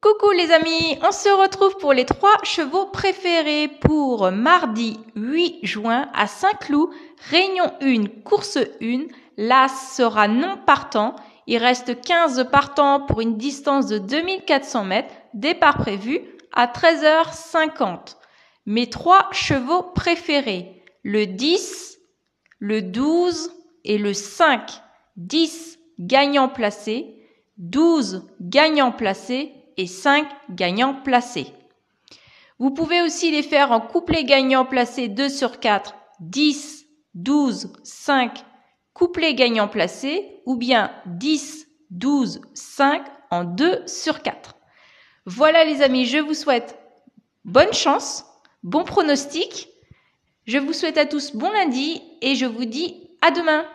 Coucou les amis, on se retrouve pour les trois chevaux préférés pour mardi 8 juin à Saint-Cloud, réunion 1, course 1. L'As sera non partant. Il reste 15 partants pour une distance de 2400 mètres, départ prévu à 13h50. Mes trois chevaux préférés, le 10, le 12 et le 5. 10 gagnants placés, 12 gagnants placés et 5 gagnants placés. Vous pouvez aussi les faire en couplet gagnant placé 2 sur 4, 10, 12, 5, couplet gagnant placé ou bien 10, 12, 5 en 2 sur 4. Voilà les amis, je vous souhaite bonne chance, bon pronostic. Je vous souhaite à tous bon lundi et je vous dis à demain.